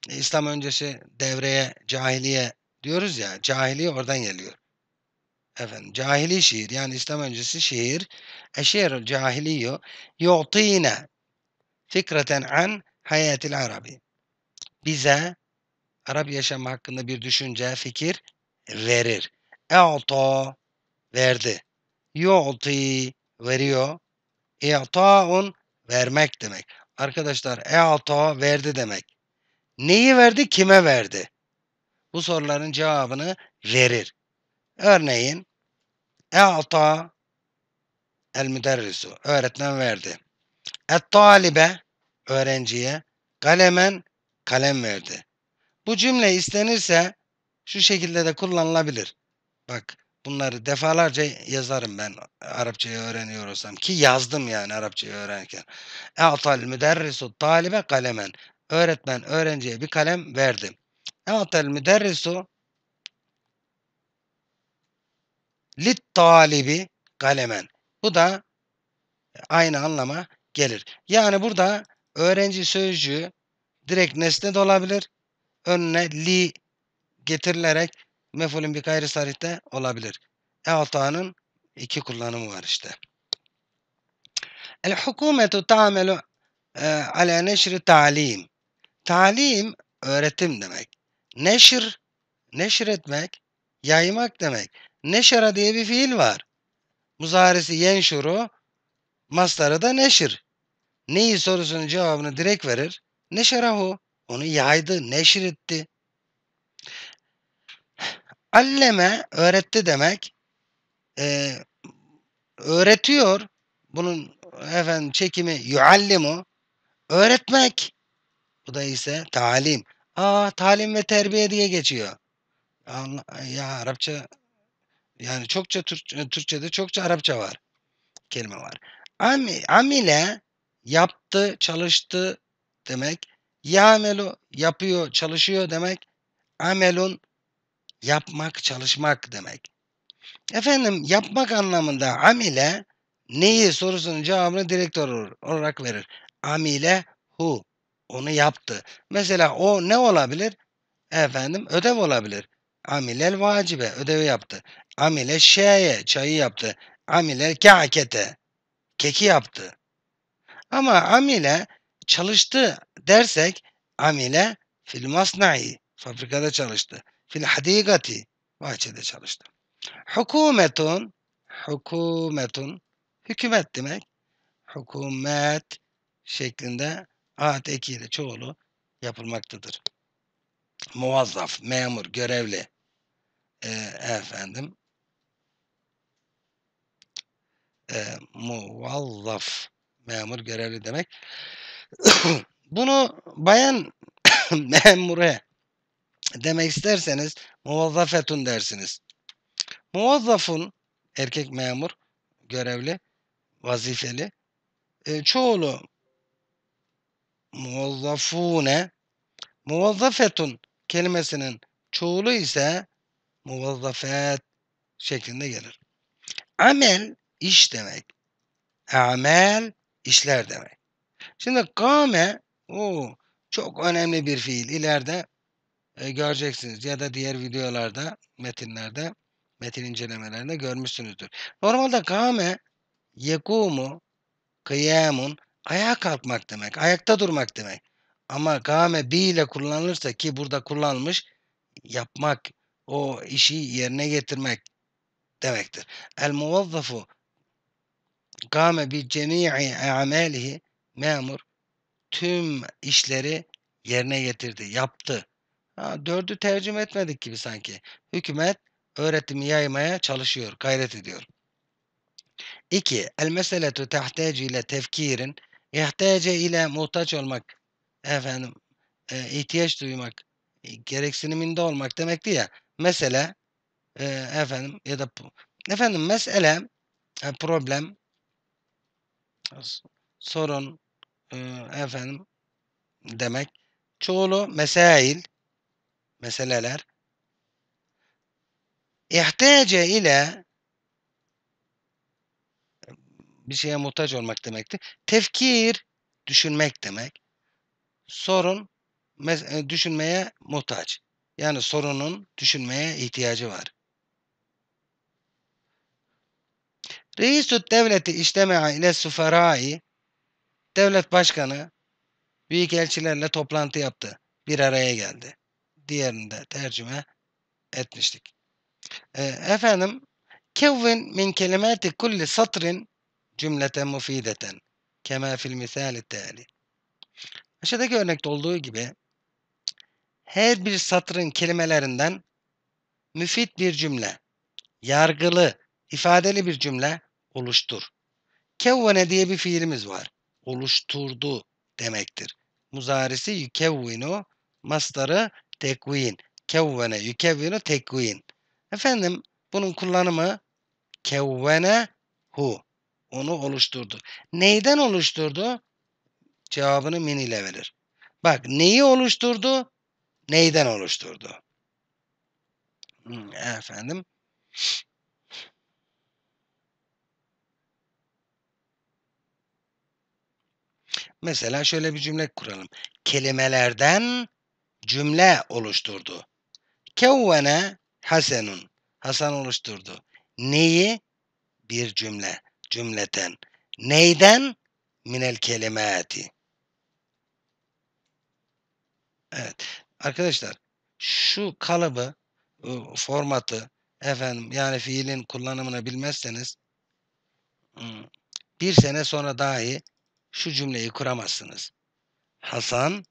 İslam öncesi devreye cahiliye diyoruz ya. Cahiliye oradan geliyor efendim cahili şiir yani İslam öncesi şiir eşirul cahiliyo yu'tine fikreten an hayatil arabi bize Arap yaşamı hakkında bir düşünce, fikir verir. E'ta verdi. Yu'ti veriyor. İ'ta'un vermek demek. Arkadaşlar e'ta verdi demek. Neyi verdi, kime verdi? Bu soruların cevabını verir. Örneğin E'ata el müderrisu. Öğretmen verdi. Et talibe öğrenciye kalemen kalem verdi. Bu cümle istenirse şu şekilde de kullanılabilir. Bak bunları defalarca yazarım ben Arapçayı öğreniyor olsam ki yazdım yani Arapçayı öğrenirken. E el müderrisu talibe kalemen. Öğretmen öğrenciye bir kalem verdi. E el müderrisu Lit talibi galemen. Bu da aynı anlama gelir. Yani burada öğrenci sözcüğü direkt nesne de olabilir. Önüne li getirilerek mefulün bir gayri sarihte olabilir. E'ta'nın iki kullanımı var işte. El hukumetu ta'melu e, ala neşri talim. Talim öğretim demek. Neşir, neşir etmek, yaymak demek. Neşara diye bir fiil var. Muzaresi yenşuru, mastarı da neşir. Neyi sorusunun cevabını direkt verir. Neşerahu, onu yaydı, neşir etti. Alleme, öğretti demek. Ee, öğretiyor. Bunun efendim çekimi yuallimu. Öğretmek. Bu da ise talim. Aa, talim ve terbiye diye geçiyor. Allah, ya Arapça yani çokça Türkçe, e, Türkçe'de çokça Arapça var. Kelime var. Ami, amile yaptı, çalıştı demek. Yamelu yapıyor, çalışıyor demek. Amelun yapmak, çalışmak demek. Efendim yapmak anlamında amile neyi sorusunun cevabını direkt olarak verir. Amile hu onu yaptı. Mesela o ne olabilir? Efendim ödev olabilir. Amilel vacibe ödevi yaptı. Amile şeye çayı yaptı. Amile kâkete keki yaptı. Ama amile çalıştı dersek amile fil masnai fabrikada çalıştı. Fil hadikati bahçede çalıştı. Hukumetun hukumetun hükümet demek. Hukumet şeklinde ad ekiyle çoğulu yapılmaktadır. Muvazzaf, memur, görevli e, efendim e, ee, muvallaf memur görevli demek. Bunu bayan memure demek isterseniz muvazzafetun dersiniz. Muvazzafun erkek memur görevli vazifeli e, çoğulu muvazzafune muvazzafetun kelimesinin çoğulu ise muvazzafet şeklinde gelir. Amel iş demek. Amel işler demek. Şimdi kame o çok önemli bir fiil. İleride e, göreceksiniz ya da diğer videolarda, metinlerde, metin incelemelerinde görmüşsünüzdür. Normalde kame yekumu kıyamun ayağa kalkmak demek, ayakta durmak demek. Ama kame bi ile kullanılırsa ki burada kullanılmış yapmak, o işi yerine getirmek demektir. El muvazzafu kâme bi cemî'i amelihi memur tüm işleri yerine getirdi, yaptı. Ha, dördü tercüme etmedik gibi sanki. Hükümet öğretimi yaymaya çalışıyor, gayret ediyor. 2. El meseletu tehteci ile tefkirin ihtiyacı ile muhtaç olmak efendim e, ihtiyaç duymak e, gereksiniminde olmak demekti ya mesele e, efendim ya da efendim mesele e, problem sorun e, efendim demek. Çoğulu mesail meseleler ihtiyacı ile bir şeye muhtaç olmak demekti. Tefkir düşünmek demek. Sorun e, düşünmeye muhtaç. Yani sorunun düşünmeye ihtiyacı var. Reisut devleti işlemea ile suferai devlet başkanı büyük elçilerle toplantı yaptı. Bir araya geldi. Diğerini de tercüme etmiştik. E, efendim kevvin min kelimati kulli satrin cümlete mufideten kema fil misali tali. Aşağıdaki örnekte olduğu gibi her bir satırın kelimelerinden müfit bir cümle, yargılı, ifadeli bir cümle oluştur. Kevvene diye bir fiilimiz var. Oluşturdu demektir. Muzarisi yükevvinu, mastarı tekvin. Kevvene, yükevvinu, tekvin. Efendim bunun kullanımı kevvene hu. Onu oluşturdu. Neyden oluşturdu? Cevabını min ile verir. Bak neyi oluşturdu? neyden oluşturdu? Hmm, efendim. Mesela şöyle bir cümle kuralım. Kelimelerden cümle oluşturdu. Kevvene Hasanun. Hasan oluşturdu. Neyi? Bir cümle. Cümleten. Neyden? Minel kelimeti. Evet. Arkadaşlar şu kalıbı, formatı efendim yani fiilin kullanımını bilmezseniz bir sene sonra dahi şu cümleyi kuramazsınız. Hasan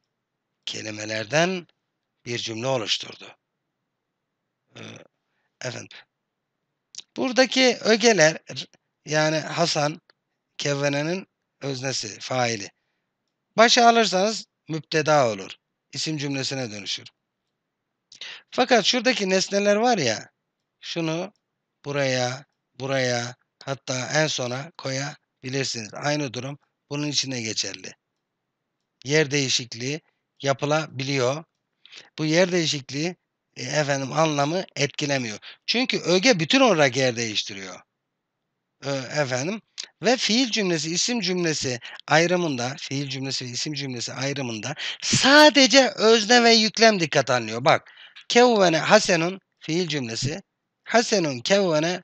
kelimelerden bir cümle oluşturdu. Efendim buradaki ögeler yani Hasan kevvenenin öznesi, faili. Başa alırsanız müpteda olur isim cümlesine dönüşür. Fakat şuradaki nesneler var ya, şunu buraya, buraya, hatta en sona koyabilirsiniz. Aynı durum bunun içine geçerli. Yer değişikliği yapılabiliyor. Bu yer değişikliği e, efendim anlamı etkilemiyor. Çünkü öge bütün olarak yer değiştiriyor efendim ve fiil cümlesi isim cümlesi ayrımında fiil cümlesi ve isim cümlesi ayrımında sadece özne ve yüklem dikkat alınıyor. Bak kevvene hasenun fiil cümlesi hasenun kevvene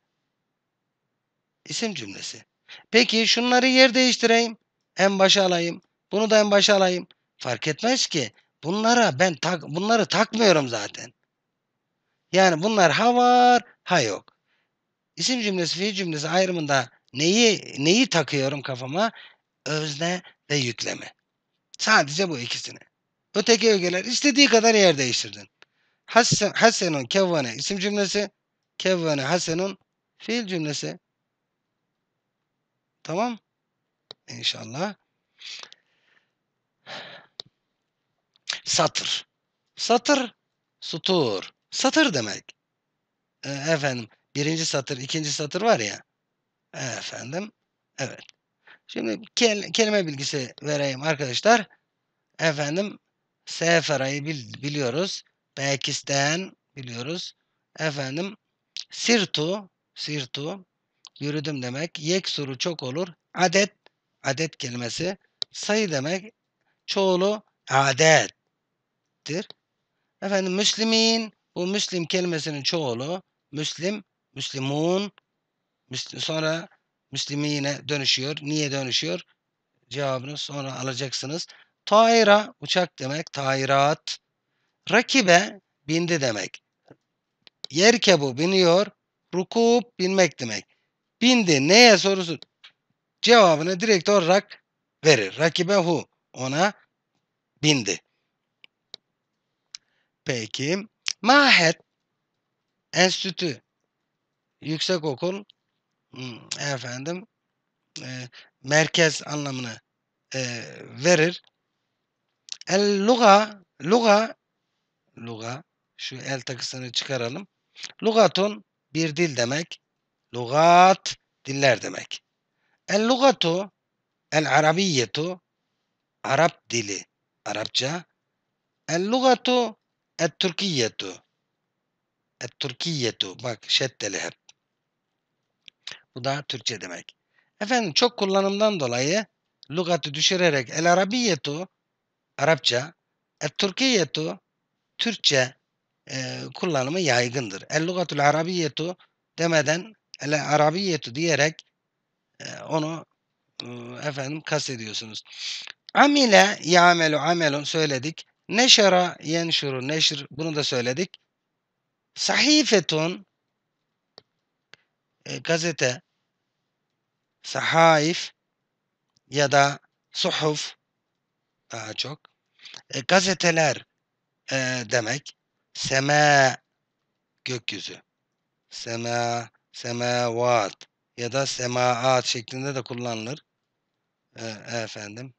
isim cümlesi. Peki şunları yer değiştireyim. En başa alayım. Bunu da en başa alayım. Fark etmez ki. Bunlara ben tak, bunları takmıyorum zaten. Yani bunlar ha var ha yok. İsim cümlesi, fiil cümlesi ayrımında neyi neyi takıyorum kafama? Özne ve yükleme. Sadece bu ikisini. Öteki ögeler istediği kadar yer değiştirdin. Hasen, hasenun kevvane isim cümlesi. Kevvane hasenun fiil cümlesi. Tamam. İnşallah. Satır. Satır. Sutur. Satır demek. Ee, efendim birinci satır, ikinci satır var ya. Efendim. Evet. Şimdi kel kelime bilgisi vereyim arkadaşlar. Efendim. Sefera'yı bil biliyoruz. Bekistan biliyoruz. Efendim. Sirtu. Sirtu. Yürüdüm demek. Yek soru çok olur. Adet. Adet kelimesi. Sayı demek. Çoğulu adettir. Efendim Müslümin. Bu Müslim kelimesinin çoğulu. Müslim Müslümun sonra Müslümine dönüşüyor. Niye dönüşüyor? Cevabını sonra alacaksınız. Taira uçak demek. Tairat. Rakibe bindi demek. Yerkebu biniyor. Rukub binmek demek. Bindi neye sorusu? Cevabını direkt olarak verir. Rakibe hu ona bindi. Peki. Mahet enstitü yüksek okul efendim e, merkez anlamını e, verir. El luga luga luga şu el takısını çıkaralım. Lugatun bir dil demek. Lugat diller demek. E, el lugatu el arabiyetu Arap dili Arapça. El lugatu et türkiyetu et türkiyetu bak şeddeli hep. Bu da Türkçe demek. Efendim çok kullanımdan dolayı lügatı düşürerek el arabiyetu Arapça, et Türkiyetu Türkçe e, kullanımı yaygındır. El lügatul arabiyetu demeden el arabiyetu diyerek e, onu e, efendim kastediyorsunuz. Amile yamelu amelun söyledik. Neşara yenşuru neşir bunu da söyledik. Sahifetun e, gazete, sahaif ya da suhuf daha çok e, gazeteler e, demek sema gökyüzü sema semavat ya da semaat şeklinde de kullanılır e, efendim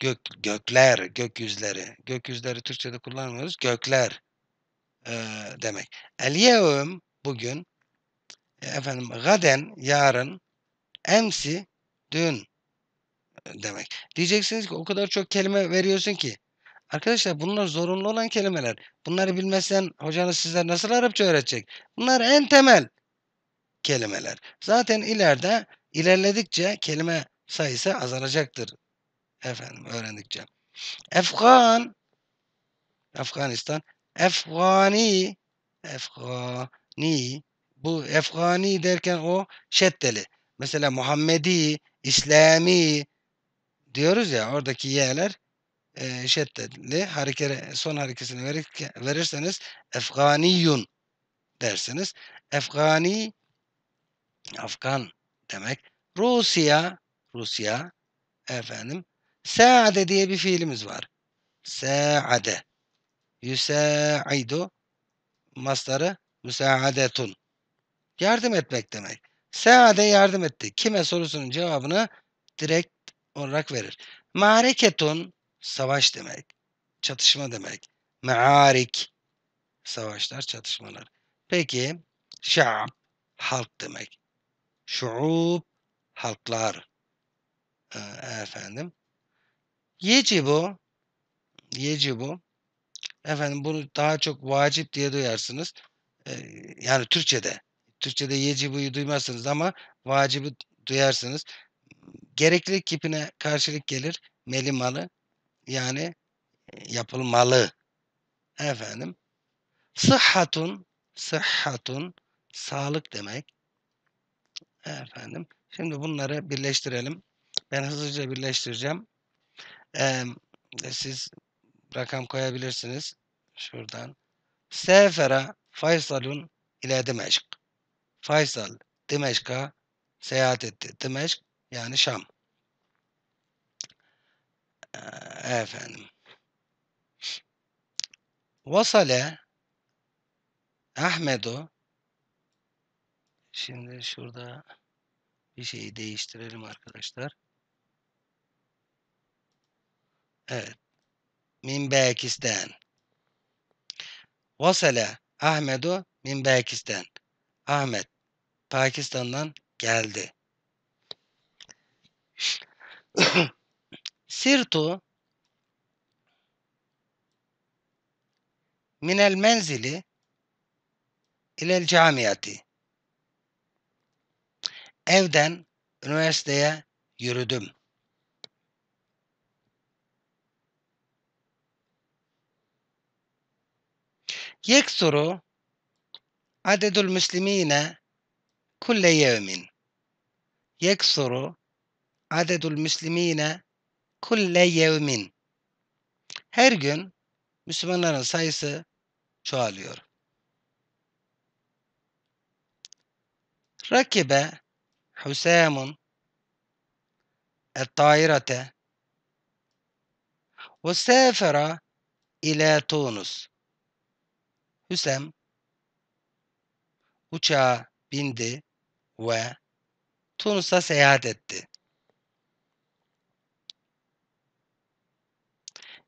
gök gökler gökyüzleri gökyüzleri Türkçe'de kullanmıyoruz gökler e, demek. El bugün efendim gaden yarın emsi dün e, demek. Diyeceksiniz ki o kadar çok kelime veriyorsun ki. Arkadaşlar bunlar zorunlu olan kelimeler. Bunları bilmezsen hocanız sizler nasıl Arapça öğretecek? Bunlar en temel kelimeler. Zaten ileride ilerledikçe kelime sayısı azalacaktır. Efendim öğrendikçe. Efgan Afganistan Efgani Efgani bu Efgani derken o şeddeli. Mesela Muhammedi, İslami diyoruz ya oradaki yerler e, şeddetli hareke, son harekesini verirseniz Efganiyun dersiniz. Efgani Afgan demek. Rusya Rusya efendim Saade diye bir fiilimiz var. Saade Yüsaidu masları müsaadetun. Yardım etmek demek. Seade yardım etti. Kime sorusunun cevabını direkt olarak verir. Mareketun savaş demek. Çatışma demek. Mearik savaşlar, çatışmalar. Peki şa'b halk demek. Şu'ub halklar. Ee, efendim. Yecibu yecibu Efendim bunu daha çok vacip diye duyarsınız. Ee, yani Türkçe'de. Türkçe'de yecibuyu duymazsınız ama vacibi duyarsınız. Gereklilik kipine karşılık gelir. Melimalı yani yapılmalı. Efendim. Sıhhatun, sıhhatun sağlık demek. Efendim. Şimdi bunları birleştirelim. Ben hızlıca birleştireceğim. Ee, siz rakam koyabilirsiniz. Şuradan. Sefera Faysalun ile Dimeşk. Faysal Dimeşk'a seyahat etti. Dimeşk yani Şam. Ee, efendim. Vasale Ahmedo Şimdi şurada bir şeyi değiştirelim arkadaşlar. Evet min Bekistan. Vasale Ahmedu min Bekistan. Ahmet Pakistan'dan geldi. Sirtu minel menzili ile camiyati. Evden üniversiteye yürüdüm. يكثر عدد المسلمين كل يوم يكثر عدد المسلمين كل يوم Her gün Müslümanların sayısı çoğalıyor. ركب حسام الطائرة وسافر إلى تونس Hüsem uçağa bindi ve Tunus'a seyahat etti.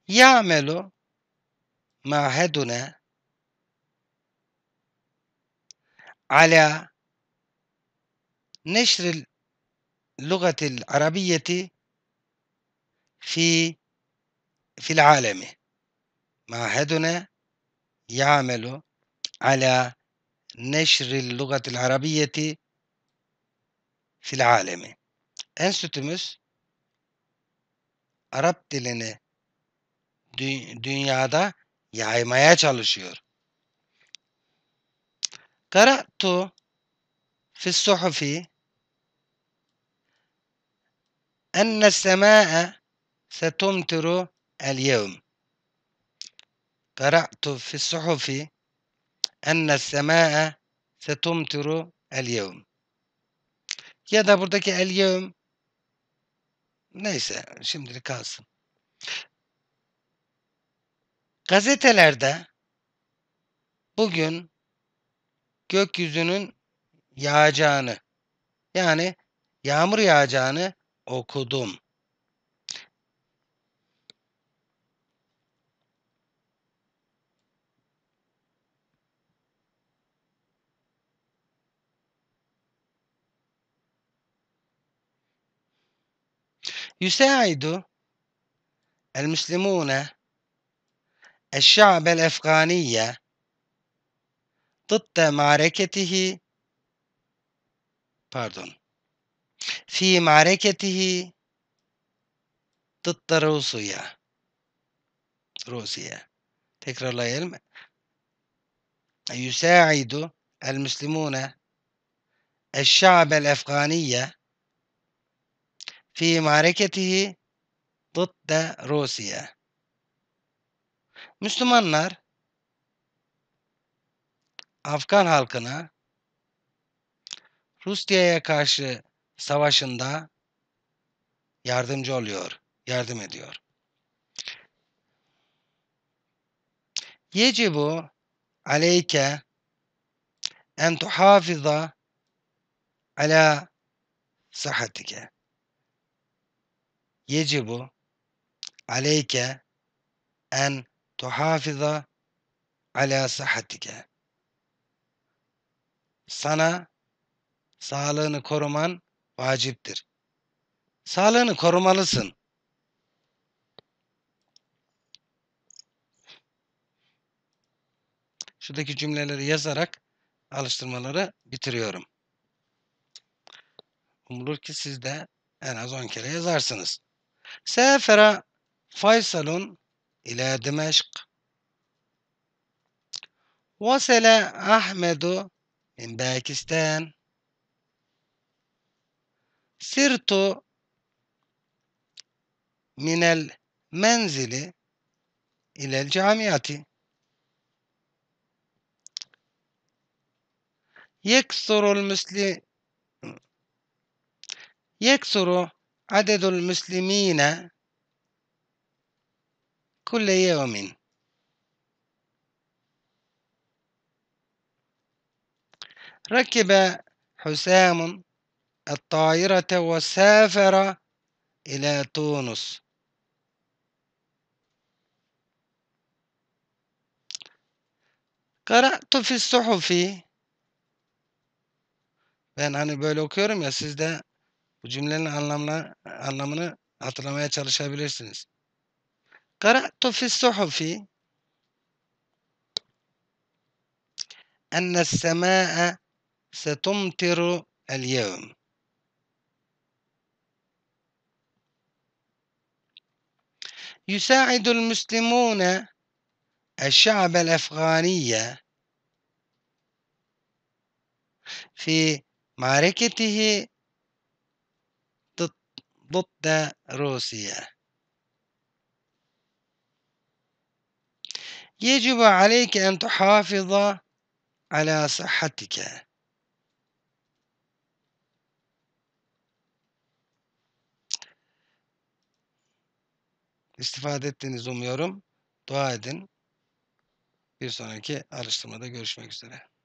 Ya'melu ma'hedune ala neşril lugatil arabiyeti fi fil alemi. Ma'hedune يعمل على نشر اللغة العربية fil العالم. Enstitümüz Arap dilini dü dünyada yaymaya çalışıyor. Karatu fi suhufi enne sema'e setumtiru el yevm. قرأت في الصحف أن السماء setumtiru el yevm. Ya da buradaki el yevm neyse şimdilik kalsın. Gazetelerde bugün gökyüzünün yağacağını yani yağmur yağacağını okudum. يساعد المسلمون الشعب الأفغاني ضد معركته pardon في معركته ضد روسيا روسيا تكرر العلم يساعد المسلمون الشعب الأفغاني في معركته ضد روسيا. Müslümanlar Afgan halkına Rusya'ya karşı savaşında yardımcı oluyor, yardım ediyor. Yecibu aleyke en tuhafiza ala sıhhatike yecibu aleyke en tuhafiza ala sıhhatike. Sana sağlığını koruman vaciptir. Sağlığını korumalısın. Şuradaki cümleleri yazarak alıştırmaları bitiriyorum. Umulur ki siz de en az 10 kere yazarsınız. سافر فيصل إلى دمشق وصل أحمد من باكستان سرت من المنزل إلى الجامعة يكثر المسلم يكثر عدد المسلمين كل يوم ركب حسام الطائرة وسافر إلى تونس قرأت في الصحف ben hani böyle okuyorum ya Bu cümlenin anlamına, anlamını hatırlamaya çalışabilirsiniz. Kara'tu fi suhufi enne semâ'e setumtiru el yevm. يساعد المسلمون الشعب الأفغاني في معركته ضد روسيا يجب عليك أن تحافظ على صحتك İstifade ettiğinizi umuyorum. Dua edin. Bir sonraki araştırmada görüşmek üzere.